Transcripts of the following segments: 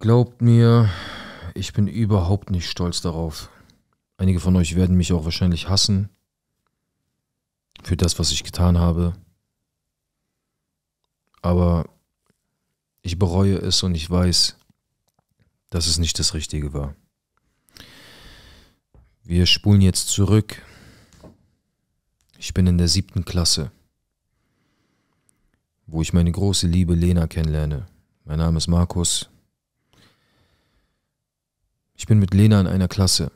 Glaubt mir, ich bin überhaupt nicht stolz darauf. Einige von euch werden mich auch wahrscheinlich hassen für das, was ich getan habe. Aber ich bereue es und ich weiß, dass es nicht das Richtige war. Wir spulen jetzt zurück. Ich bin in der siebten Klasse, wo ich meine große Liebe Lena kennenlerne. Mein Name ist Markus. Ich bin mit Lena in einer Klasse.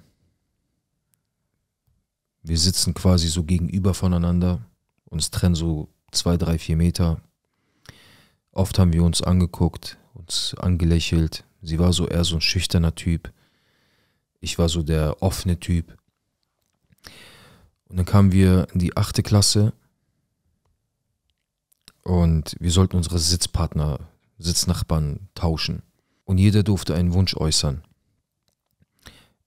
Wir sitzen quasi so gegenüber voneinander. Uns trennen so zwei, drei, vier Meter. Oft haben wir uns angeguckt, uns angelächelt. Sie war so eher so ein schüchterner Typ. Ich war so der offene Typ. Und dann kamen wir in die achte Klasse und wir sollten unsere Sitzpartner, Sitznachbarn tauschen. Und jeder durfte einen Wunsch äußern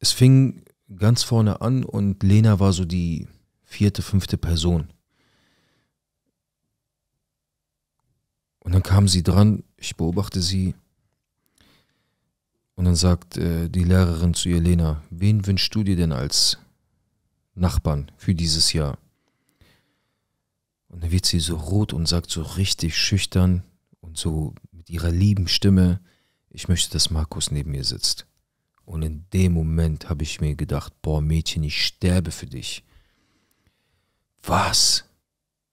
es fing ganz vorne an und Lena war so die vierte, fünfte Person. Und dann kam sie dran, ich beobachte sie. Und dann sagt äh, die Lehrerin zu ihr, Lena, wen wünschst du dir denn als Nachbarn für dieses Jahr? Und dann wird sie so rot und sagt so richtig schüchtern und so mit ihrer lieben Stimme, ich möchte, dass Markus neben mir sitzt. Und in dem Moment habe ich mir gedacht, boah Mädchen, ich sterbe für dich. Was?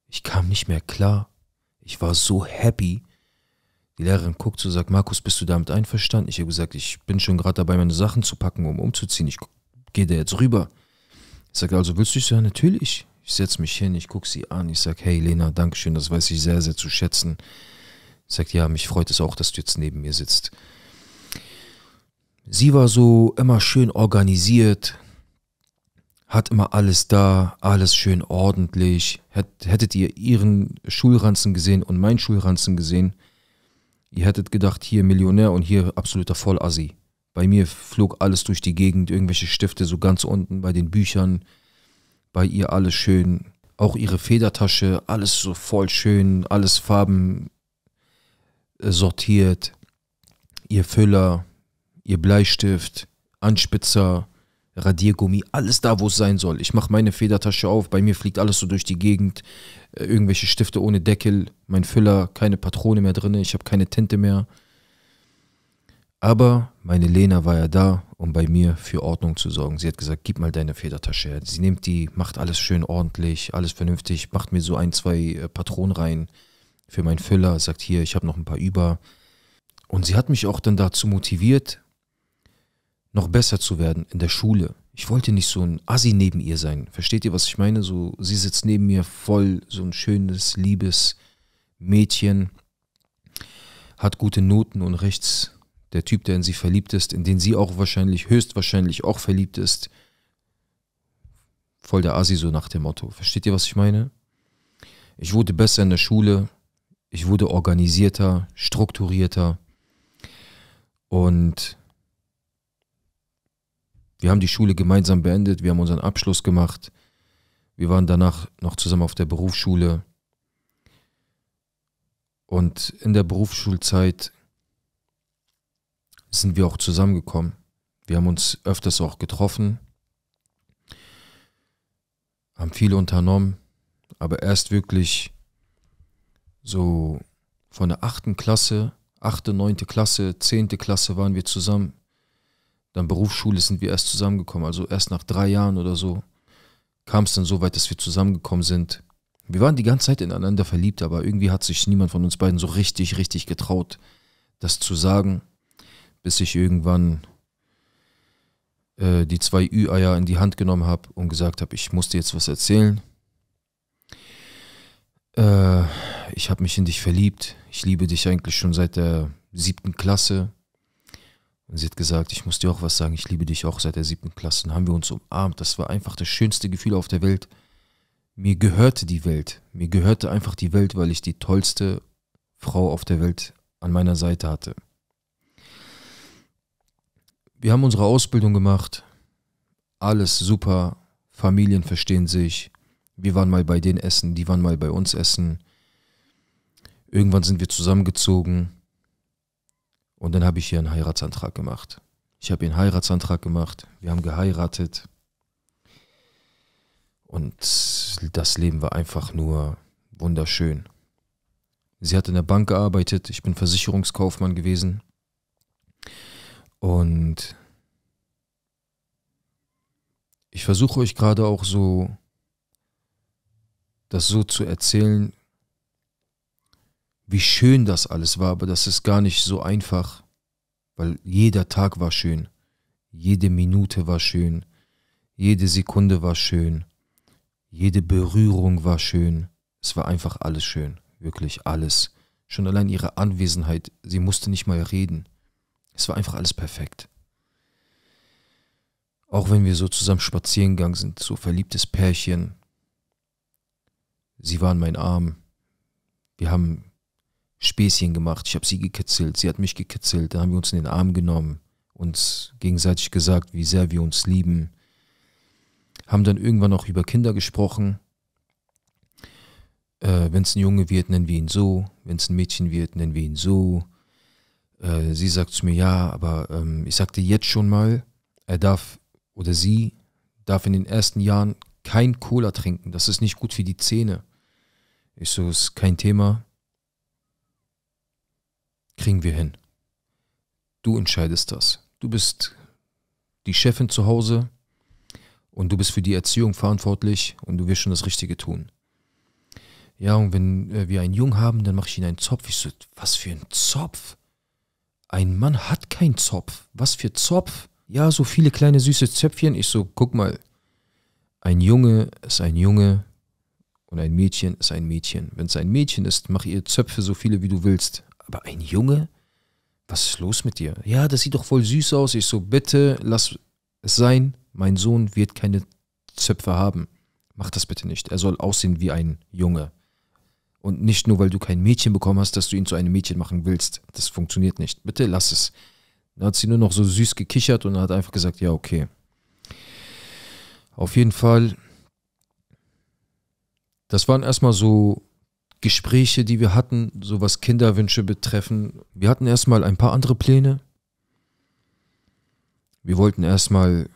Ich kam nicht mehr klar. Ich war so happy. Die Lehrerin guckt und sagt, Markus, bist du damit einverstanden? Ich habe gesagt, ich bin schon gerade dabei, meine Sachen zu packen, um umzuziehen. Ich gehe da jetzt rüber. Ich sage, also willst du? Ich Ja, natürlich. Ich setze mich hin, ich gucke sie an. Ich sage, hey Lena, Dankeschön, das weiß ich sehr, sehr zu schätzen. Ich sage, ja, mich freut es auch, dass du jetzt neben mir sitzt. Sie war so immer schön organisiert, hat immer alles da, alles schön ordentlich. Hättet ihr ihren Schulranzen gesehen und meinen Schulranzen gesehen, ihr hättet gedacht, hier Millionär und hier absoluter Vollassi. Bei mir flog alles durch die Gegend, irgendwelche Stifte so ganz unten bei den Büchern, bei ihr alles schön. Auch ihre Federtasche, alles so voll schön, alles Farben äh, sortiert. Ihr Füller, ihr Bleistift, Anspitzer, Radiergummi, alles da, wo es sein soll. Ich mache meine Federtasche auf, bei mir fliegt alles so durch die Gegend. Äh, irgendwelche Stifte ohne Deckel, mein Füller, keine Patrone mehr drin, ich habe keine Tinte mehr. Aber meine Lena war ja da, um bei mir für Ordnung zu sorgen. Sie hat gesagt, gib mal deine Federtasche her. Sie nimmt die, macht alles schön ordentlich, alles vernünftig, macht mir so ein, zwei äh, Patronen rein für meinen Füller, sagt hier, ich habe noch ein paar über. Und sie hat mich auch dann dazu motiviert, noch besser zu werden in der Schule. Ich wollte nicht so ein Assi neben ihr sein. Versteht ihr, was ich meine? So, sie sitzt neben mir voll, so ein schönes, liebes Mädchen, hat gute Noten und rechts der Typ, der in sie verliebt ist, in den sie auch wahrscheinlich, höchstwahrscheinlich auch verliebt ist. Voll der Assi, so nach dem Motto. Versteht ihr, was ich meine? Ich wurde besser in der Schule, ich wurde organisierter, strukturierter und wir haben die Schule gemeinsam beendet, wir haben unseren Abschluss gemacht. Wir waren danach noch zusammen auf der Berufsschule. Und in der Berufsschulzeit sind wir auch zusammengekommen. Wir haben uns öfters auch getroffen, haben viel unternommen, aber erst wirklich so von der achten Klasse, achte, neunte Klasse, zehnte Klasse waren wir zusammen dann Berufsschule sind wir erst zusammengekommen. Also erst nach drei Jahren oder so kam es dann so weit, dass wir zusammengekommen sind. Wir waren die ganze Zeit ineinander verliebt, aber irgendwie hat sich niemand von uns beiden so richtig, richtig getraut, das zu sagen, bis ich irgendwann äh, die zwei Ü-Eier in die Hand genommen habe und gesagt habe, ich muss dir jetzt was erzählen. Äh, ich habe mich in dich verliebt. Ich liebe dich eigentlich schon seit der siebten Klasse. Und sie hat gesagt, ich muss dir auch was sagen, ich liebe dich auch seit der siebten Klasse. Dann haben wir uns umarmt. Das war einfach das schönste Gefühl auf der Welt. Mir gehörte die Welt. Mir gehörte einfach die Welt, weil ich die tollste Frau auf der Welt an meiner Seite hatte. Wir haben unsere Ausbildung gemacht. Alles super. Familien verstehen sich. Wir waren mal bei denen essen, die waren mal bei uns essen. Irgendwann sind wir zusammengezogen. Und dann habe ich hier einen Heiratsantrag gemacht. Ich habe ihr einen Heiratsantrag gemacht. Wir haben geheiratet. Und das Leben war einfach nur wunderschön. Sie hat in der Bank gearbeitet. Ich bin Versicherungskaufmann gewesen. Und ich versuche euch gerade auch so, das so zu erzählen, wie schön das alles war, aber das ist gar nicht so einfach, weil jeder Tag war schön, jede Minute war schön, jede Sekunde war schön, jede Berührung war schön, es war einfach alles schön, wirklich alles. Schon allein ihre Anwesenheit, sie musste nicht mal reden, es war einfach alles perfekt. Auch wenn wir so zusammen spazieren gegangen sind, so verliebtes Pärchen. Sie war in meinen Armen. Wir haben Späßchen gemacht. Ich habe sie gekitzelt, sie hat mich gekitzelt. Da haben wir uns in den Arm genommen, uns gegenseitig gesagt, wie sehr wir uns lieben. Haben dann irgendwann auch über Kinder gesprochen. Äh, Wenn es ein Junge wird, nennen wir ihn so. Wenn es ein Mädchen wird, nennen wir ihn so. Äh, sie sagt zu mir, ja, aber ähm, ich sagte jetzt schon mal, er darf oder sie darf in den ersten Jahren kein Cola trinken. Das ist nicht gut für die Zähne. Ich so, ist kein Thema kriegen wir hin. Du entscheidest das. Du bist die Chefin zu Hause und du bist für die Erziehung verantwortlich und du wirst schon das Richtige tun. Ja, und wenn äh, wir einen Jungen haben, dann mache ich ihn einen Zopf. Ich so, was für ein Zopf? Ein Mann hat keinen Zopf. Was für Zopf? Ja, so viele kleine süße Zöpfchen. Ich so, guck mal. Ein Junge ist ein Junge und ein Mädchen ist ein Mädchen. Wenn es ein Mädchen ist, mach ihr Zöpfe so viele, wie du willst aber ein Junge? Was ist los mit dir? Ja, das sieht doch voll süß aus. Ich so, bitte lass es sein. Mein Sohn wird keine Zöpfe haben. Mach das bitte nicht. Er soll aussehen wie ein Junge. Und nicht nur, weil du kein Mädchen bekommen hast, dass du ihn zu einem Mädchen machen willst. Das funktioniert nicht. Bitte lass es. Dann hat sie nur noch so süß gekichert und hat einfach gesagt, ja, okay. Auf jeden Fall, das waren erstmal so Gespräche, die wir hatten, so was Kinderwünsche betreffen. Wir hatten erstmal ein paar andere Pläne. Wir wollten erstmal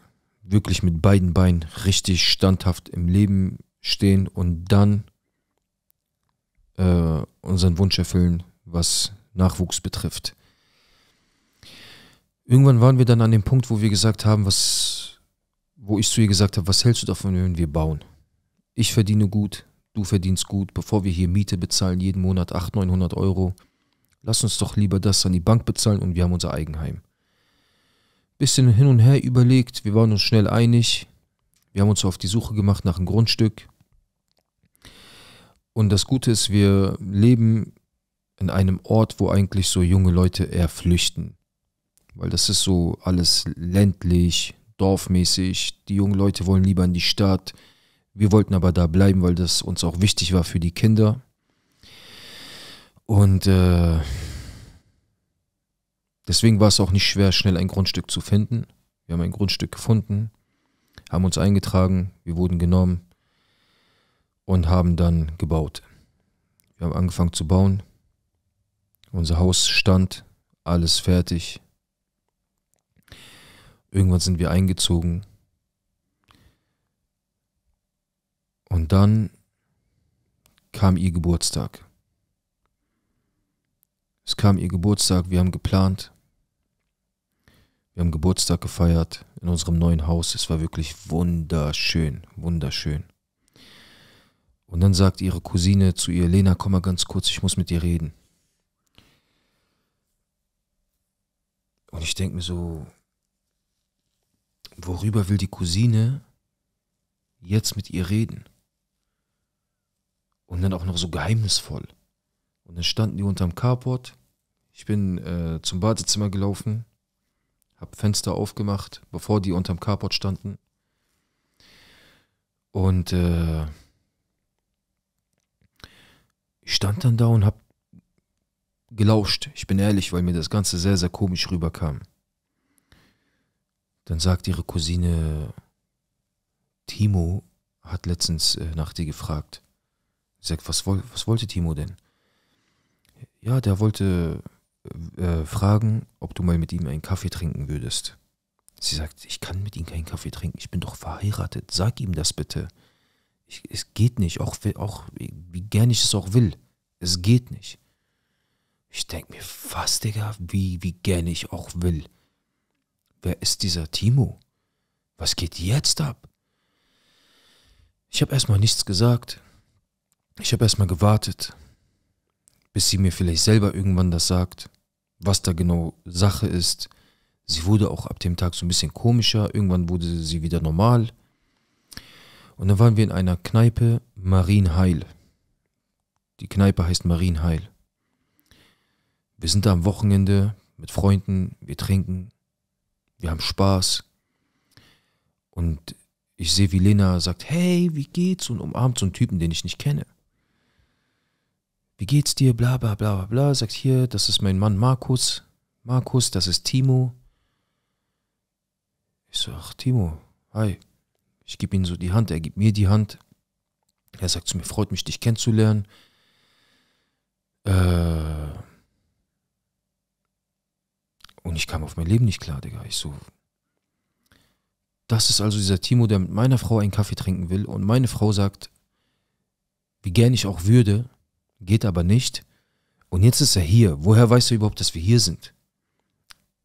wirklich mit beiden Beinen richtig standhaft im Leben stehen und dann äh, unseren Wunsch erfüllen, was Nachwuchs betrifft. Irgendwann waren wir dann an dem Punkt, wo wir gesagt haben, was, wo ich zu ihr gesagt habe, was hältst du davon, wenn wir bauen? Ich verdiene gut, du verdienst gut, bevor wir hier Miete bezahlen, jeden Monat 800, 900 Euro, lass uns doch lieber das an die Bank bezahlen und wir haben unser Eigenheim. Bisschen hin und her überlegt, wir waren uns schnell einig, wir haben uns auf die Suche gemacht nach einem Grundstück. Und das Gute ist, wir leben in einem Ort, wo eigentlich so junge Leute eher flüchten. Weil das ist so alles ländlich, dorfmäßig. Die jungen Leute wollen lieber in die Stadt. Wir wollten aber da bleiben, weil das uns auch wichtig war für die Kinder. Und äh, deswegen war es auch nicht schwer, schnell ein Grundstück zu finden. Wir haben ein Grundstück gefunden, haben uns eingetragen, wir wurden genommen und haben dann gebaut. Wir haben angefangen zu bauen. Unser Haus stand, alles fertig. Irgendwann sind wir eingezogen Und dann kam ihr Geburtstag. Es kam ihr Geburtstag, wir haben geplant. Wir haben Geburtstag gefeiert in unserem neuen Haus. Es war wirklich wunderschön, wunderschön. Und dann sagt ihre Cousine zu ihr, Lena, komm mal ganz kurz, ich muss mit dir reden. Und ich denke mir so, worüber will die Cousine jetzt mit ihr reden? Und dann auch noch so geheimnisvoll. Und dann standen die unterm Carport. Ich bin äh, zum Badezimmer gelaufen, habe Fenster aufgemacht, bevor die unterm Carport standen. Und äh, ich stand dann da und habe gelauscht. Ich bin ehrlich, weil mir das Ganze sehr, sehr komisch rüberkam. Dann sagt ihre Cousine, Timo hat letztens äh, nach dir gefragt. Ich sag, was, was wollte Timo denn? Ja, der wollte äh, äh, fragen, ob du mal mit ihm einen Kaffee trinken würdest. Sie sagt, ich kann mit ihm keinen Kaffee trinken, ich bin doch verheiratet, sag ihm das bitte. Ich, es geht nicht, auch, auch wie gern ich es auch will. Es geht nicht. Ich denke mir, was, Digga, wie, wie gern ich auch will. Wer ist dieser Timo? Was geht jetzt ab? Ich habe erstmal nichts gesagt. Ich habe erstmal gewartet, bis sie mir vielleicht selber irgendwann das sagt, was da genau Sache ist. Sie wurde auch ab dem Tag so ein bisschen komischer, irgendwann wurde sie wieder normal. Und dann waren wir in einer Kneipe Marienheil. Die Kneipe heißt Marienheil. Wir sind da am Wochenende mit Freunden, wir trinken, wir haben Spaß. Und ich sehe, wie Lena sagt, hey, wie geht's? Und umarmt so einen Typen, den ich nicht kenne wie geht's dir, bla bla bla bla bla, sagt hier, das ist mein Mann Markus, Markus, das ist Timo. Ich so, ach Timo, hi. Ich gebe ihm so die Hand, er gibt mir die Hand. Er sagt zu mir, freut mich, dich kennenzulernen. Äh, und ich kam auf mein Leben nicht klar, Digga. Ich so, das ist also dieser Timo, der mit meiner Frau einen Kaffee trinken will und meine Frau sagt, wie gern ich auch würde, geht aber nicht. Und jetzt ist er hier. Woher weiß er überhaupt, dass wir hier sind?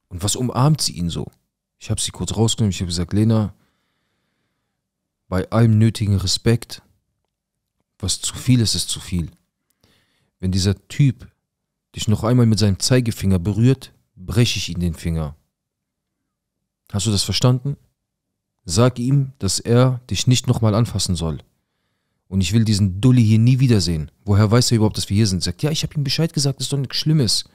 Und was umarmt sie ihn so? Ich habe sie kurz rausgenommen. Ich habe gesagt, Lena, bei allem nötigen Respekt, was zu viel ist, ist zu viel. Wenn dieser Typ dich noch einmal mit seinem Zeigefinger berührt, breche ich ihm den Finger. Hast du das verstanden? Sag ihm, dass er dich nicht nochmal anfassen soll. Und ich will diesen Dulli hier nie wiedersehen. Woher weiß er überhaupt, dass wir hier sind? Sagt, ja, ich habe ihm Bescheid gesagt, das ist doch nichts Schlimmes.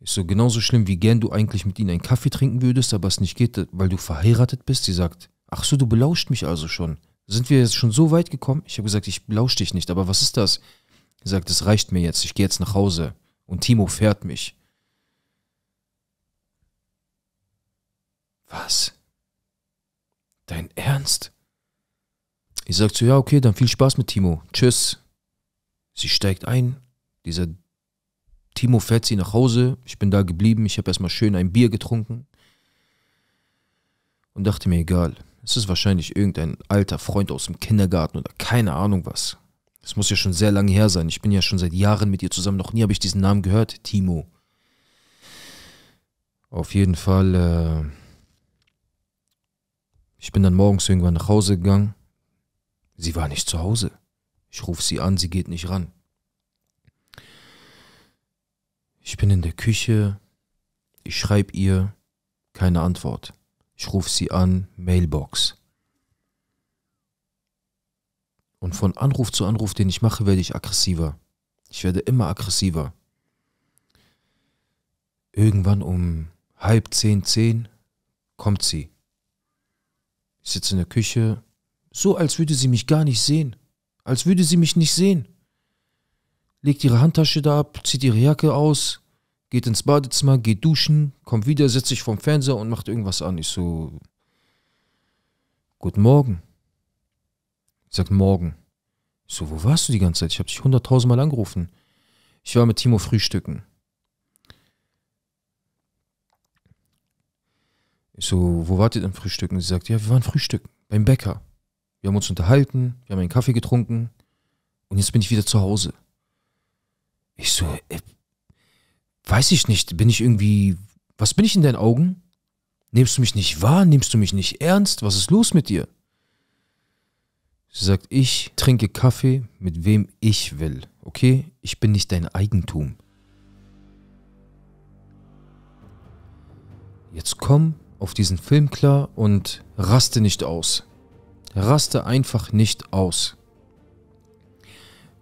Ist so genauso schlimm, wie gern du eigentlich mit ihm einen Kaffee trinken würdest, aber es nicht geht, weil du verheiratet bist. Sie sagt, ach so, du belauscht mich also schon. Sind wir jetzt schon so weit gekommen? Ich habe gesagt, ich belausche dich nicht, aber was ist das? Sie sagt, es reicht mir jetzt, ich gehe jetzt nach Hause. Und Timo fährt mich. Was? Dein Ernst? Ich sage so, ja, okay, dann viel Spaß mit Timo. Tschüss. Sie steigt ein. Dieser Timo fährt sie nach Hause. Ich bin da geblieben. Ich habe erstmal schön ein Bier getrunken. Und dachte mir, egal. Es ist wahrscheinlich irgendein alter Freund aus dem Kindergarten oder keine Ahnung was. Es muss ja schon sehr lange her sein. Ich bin ja schon seit Jahren mit ihr zusammen. Noch nie habe ich diesen Namen gehört, Timo. Auf jeden Fall, äh ich bin dann morgens irgendwann nach Hause gegangen. Sie war nicht zu Hause. Ich rufe sie an, sie geht nicht ran. Ich bin in der Küche, ich schreibe ihr, keine Antwort. Ich rufe sie an, Mailbox. Und von Anruf zu Anruf, den ich mache, werde ich aggressiver. Ich werde immer aggressiver. Irgendwann um halb zehn, zehn kommt sie. Ich sitze in der Küche, so als würde sie mich gar nicht sehen, als würde sie mich nicht sehen. Legt ihre Handtasche da ab, zieht ihre Jacke aus, geht ins Badezimmer, geht duschen, kommt wieder, setzt sich vorm Fernseher und macht irgendwas an. Ich so, guten Morgen. Ich sag, morgen. Ich so, wo warst du die ganze Zeit? Ich habe dich hunderttausendmal angerufen. Ich war mit Timo frühstücken. Ich so, wo wart ihr denn frühstücken? Sie sagt, ja, wir waren frühstücken, beim Bäcker. Wir haben uns unterhalten, wir haben einen Kaffee getrunken und jetzt bin ich wieder zu Hause. Ich so, ey, äh, weiß ich nicht, bin ich irgendwie, was bin ich in deinen Augen? Nimmst du mich nicht wahr? Nimmst du mich nicht ernst? Was ist los mit dir? Sie sagt, ich trinke Kaffee mit wem ich will, okay? Ich bin nicht dein Eigentum. Jetzt komm auf diesen Film klar und raste nicht aus raste einfach nicht aus.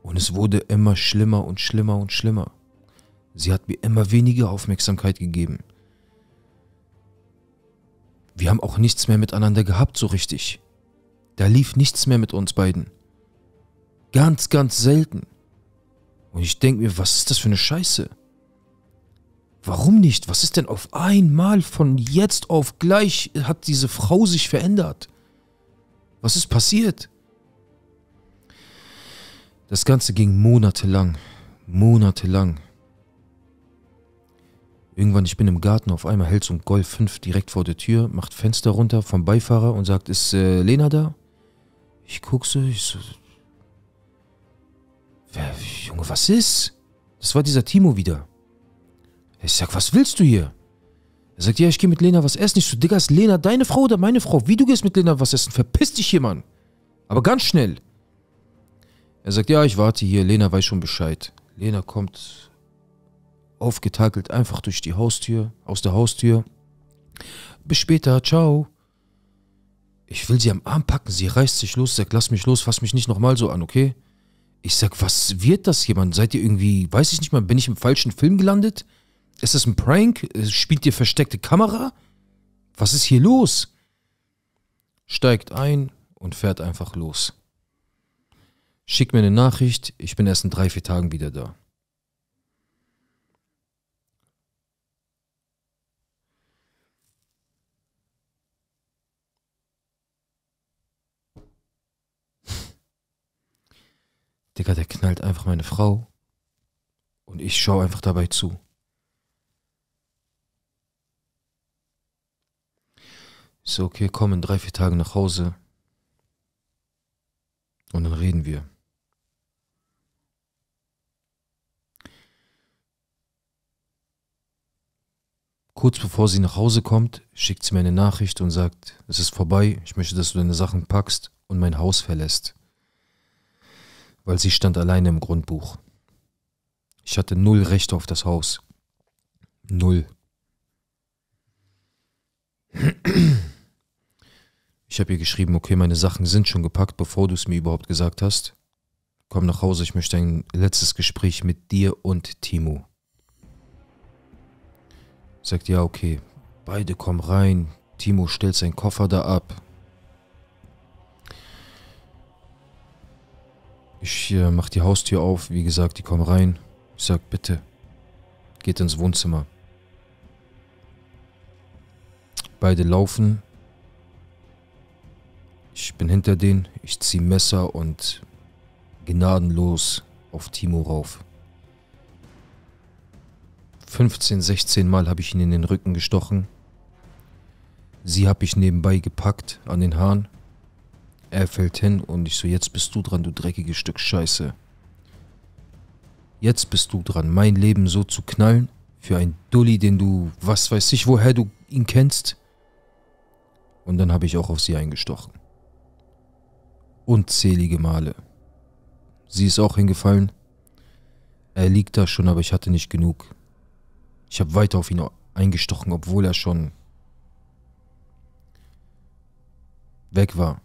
Und es wurde immer schlimmer und schlimmer und schlimmer. Sie hat mir immer weniger Aufmerksamkeit gegeben. Wir haben auch nichts mehr miteinander gehabt so richtig. Da lief nichts mehr mit uns beiden. Ganz, ganz selten. Und ich denke mir, was ist das für eine Scheiße? Warum nicht? Was ist denn auf einmal von jetzt auf gleich hat diese Frau sich verändert? Was ist passiert? Das Ganze ging monatelang. Monatelang. Irgendwann, ich bin im Garten, auf einmal hält so ein Golf 5 direkt vor der Tür, macht Fenster runter vom Beifahrer und sagt, ist äh, Lena da? Ich guck so, ich so, Junge, was ist? Das war dieser Timo wieder. Ich sag, was willst du hier? Er sagt, ja, ich gehe mit Lena was essen. Ich so, Digga, ist Lena deine Frau oder meine Frau? Wie du gehst mit Lena was essen? Verpiss dich hier, Mann. Aber ganz schnell. Er sagt, ja, ich warte hier. Lena weiß schon Bescheid. Lena kommt aufgetakelt einfach durch die Haustür, aus der Haustür. Bis später, ciao. Ich will sie am Arm packen, sie reißt sich los, sagt, lass mich los, fass mich nicht nochmal so an, okay? Ich sag, was wird das jemand? Seid ihr irgendwie, weiß ich nicht mal, bin ich im falschen Film gelandet? Ist das ein Prank? Spielt ihr versteckte Kamera? Was ist hier los? Steigt ein und fährt einfach los. Schickt mir eine Nachricht, ich bin erst in drei, vier Tagen wieder da. Digga, der knallt einfach meine Frau und ich schaue einfach dabei zu. Ich so, okay, komm in drei, vier Tagen nach Hause. Und dann reden wir. Kurz bevor sie nach Hause kommt, schickt sie mir eine Nachricht und sagt, es ist vorbei, ich möchte, dass du deine Sachen packst und mein Haus verlässt. Weil sie stand alleine im Grundbuch. Ich hatte null Rechte auf das Haus. Null. Ich habe ihr geschrieben, okay, meine Sachen sind schon gepackt, bevor du es mir überhaupt gesagt hast. Komm nach Hause, ich möchte ein letztes Gespräch mit dir und Timo. Sagt ja, okay. Beide kommen rein. Timo stellt seinen Koffer da ab. Ich äh, mach die Haustür auf, wie gesagt, die kommen rein. Ich sag, bitte, geht ins Wohnzimmer. Beide laufen ich bin hinter denen, ich ziehe Messer und gnadenlos auf Timo rauf. 15, 16 Mal habe ich ihn in den Rücken gestochen. Sie habe ich nebenbei gepackt an den Haaren. Er fällt hin und ich so, jetzt bist du dran, du dreckiges Stück Scheiße. Jetzt bist du dran, mein Leben so zu knallen für einen Dulli, den du, was weiß ich, woher du ihn kennst. Und dann habe ich auch auf sie eingestochen. Unzählige Male. Sie ist auch hingefallen. Er liegt da schon, aber ich hatte nicht genug. Ich habe weiter auf ihn eingestochen, obwohl er schon weg war.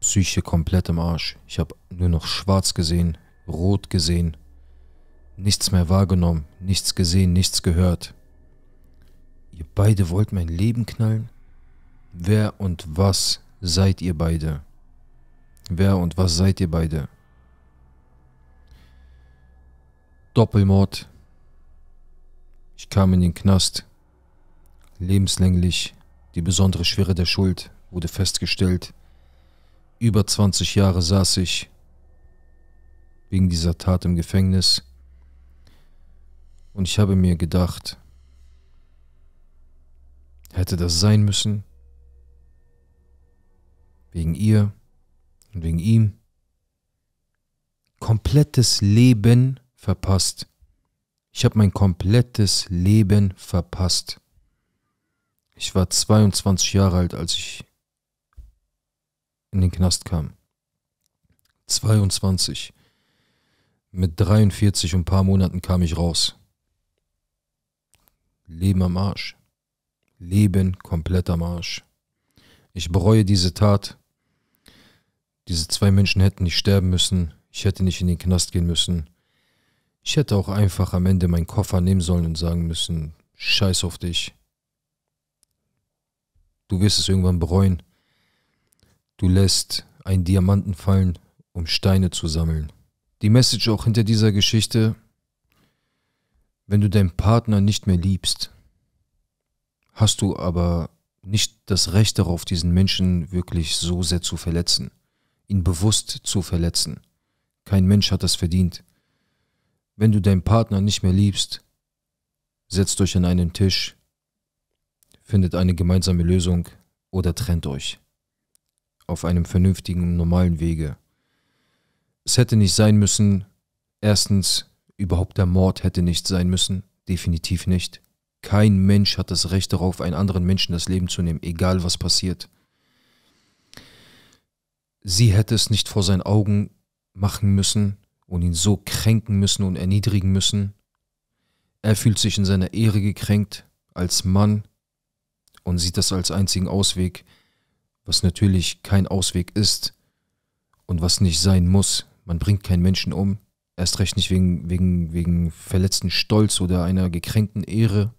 Psyche komplett im Arsch. Ich habe nur noch schwarz gesehen, rot gesehen, nichts mehr wahrgenommen, nichts gesehen, nichts gehört. Ihr beide wollt mein Leben knallen? Wer und was seid ihr beide? Wer und was seid ihr beide? Doppelmord. Ich kam in den Knast. Lebenslänglich. Die besondere Schwere der Schuld wurde festgestellt. Über 20 Jahre saß ich wegen dieser Tat im Gefängnis. Und ich habe mir gedacht, hätte das sein müssen? wegen ihr und wegen ihm komplettes Leben verpasst. Ich habe mein komplettes Leben verpasst. Ich war 22 Jahre alt, als ich in den Knast kam. 22. Mit 43 und ein paar Monaten kam ich raus. Leben am Arsch. Leben komplett am Arsch. Ich bereue diese Tat diese zwei Menschen hätten nicht sterben müssen, ich hätte nicht in den Knast gehen müssen. Ich hätte auch einfach am Ende meinen Koffer nehmen sollen und sagen müssen, scheiß auf dich. Du wirst es irgendwann bereuen. Du lässt einen Diamanten fallen, um Steine zu sammeln. Die Message auch hinter dieser Geschichte, wenn du deinen Partner nicht mehr liebst, hast du aber nicht das Recht darauf, diesen Menschen wirklich so sehr zu verletzen ihn bewusst zu verletzen. Kein Mensch hat das verdient. Wenn du deinen Partner nicht mehr liebst, setzt euch an einen Tisch, findet eine gemeinsame Lösung oder trennt euch. Auf einem vernünftigen, normalen Wege. Es hätte nicht sein müssen, erstens, überhaupt der Mord hätte nicht sein müssen, definitiv nicht. Kein Mensch hat das Recht darauf, einen anderen Menschen das Leben zu nehmen, egal was passiert sie hätte es nicht vor seinen Augen machen müssen und ihn so kränken müssen und erniedrigen müssen. Er fühlt sich in seiner Ehre gekränkt als Mann und sieht das als einzigen Ausweg, was natürlich kein Ausweg ist und was nicht sein muss. Man bringt keinen Menschen um, erst recht nicht wegen, wegen, wegen verletzten Stolz oder einer gekränkten Ehre.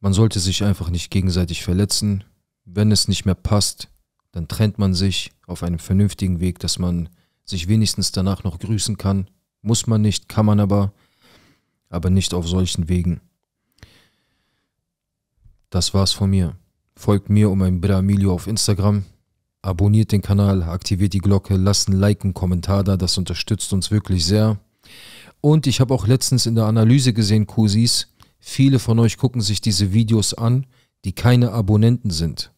Man sollte sich einfach nicht gegenseitig verletzen. Wenn es nicht mehr passt, dann trennt man sich auf einem vernünftigen Weg, dass man sich wenigstens danach noch grüßen kann. Muss man nicht, kann man aber, aber nicht auf solchen Wegen. Das war's von mir. Folgt mir um ein Bramilio auf Instagram. Abonniert den Kanal, aktiviert die Glocke, lasst ein Like, einen Kommentar da, das unterstützt uns wirklich sehr. Und ich habe auch letztens in der Analyse gesehen, Kusis, viele von euch gucken sich diese Videos an, die keine Abonnenten sind.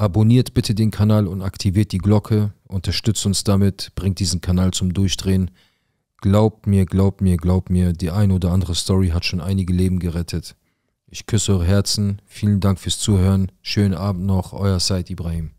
Abonniert bitte den Kanal und aktiviert die Glocke. Unterstützt uns damit, bringt diesen Kanal zum Durchdrehen. Glaubt mir, glaubt mir, glaubt mir, die ein oder andere Story hat schon einige Leben gerettet. Ich küsse eure Herzen. Vielen Dank fürs Zuhören. Schönen Abend noch. Euer Said Ibrahim.